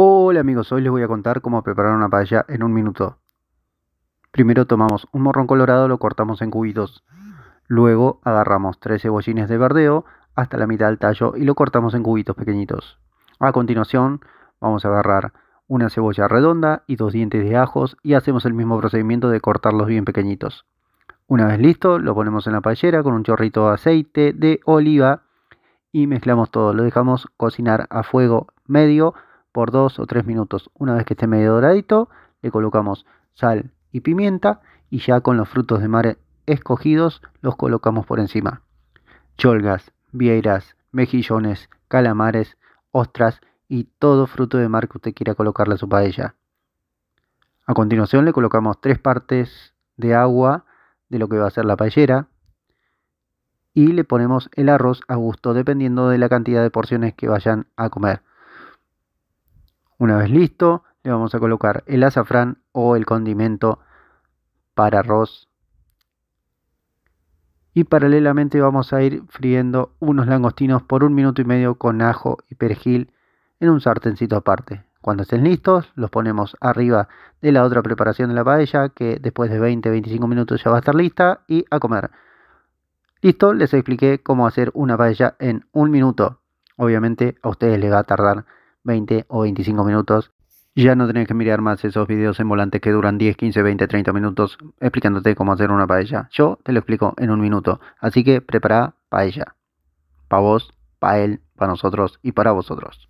Hola amigos, hoy les voy a contar cómo preparar una paella en un minuto. Primero tomamos un morrón colorado, lo cortamos en cubitos. Luego agarramos tres cebollines de verdeo hasta la mitad del tallo y lo cortamos en cubitos pequeñitos. A continuación vamos a agarrar una cebolla redonda y dos dientes de ajos y hacemos el mismo procedimiento de cortarlos bien pequeñitos. Una vez listo, lo ponemos en la paellera con un chorrito de aceite de oliva y mezclamos todo. Lo dejamos cocinar a fuego medio por 2 o tres minutos. Una vez que esté medio doradito, le colocamos sal y pimienta y ya con los frutos de mar escogidos los colocamos por encima. Cholgas, vieiras, mejillones, calamares, ostras y todo fruto de mar que usted quiera colocarle a su paella. A continuación le colocamos tres partes de agua de lo que va a ser la paellera y le ponemos el arroz a gusto dependiendo de la cantidad de porciones que vayan a comer. Una vez listo, le vamos a colocar el azafrán o el condimento para arroz. Y paralelamente vamos a ir friendo unos langostinos por un minuto y medio con ajo y perejil en un sartencito aparte. Cuando estén listos, los ponemos arriba de la otra preparación de la paella, que después de 20-25 minutos ya va a estar lista, y a comer. Listo, les expliqué cómo hacer una paella en un minuto. Obviamente a ustedes les va a tardar 20 o 25 minutos. Ya no tenés que mirar más esos videos en volante que duran 10, 15, 20, 30 minutos explicándote cómo hacer una paella. Yo te lo explico en un minuto. Así que prepara paella. Para vos, para él, para nosotros y para vosotros.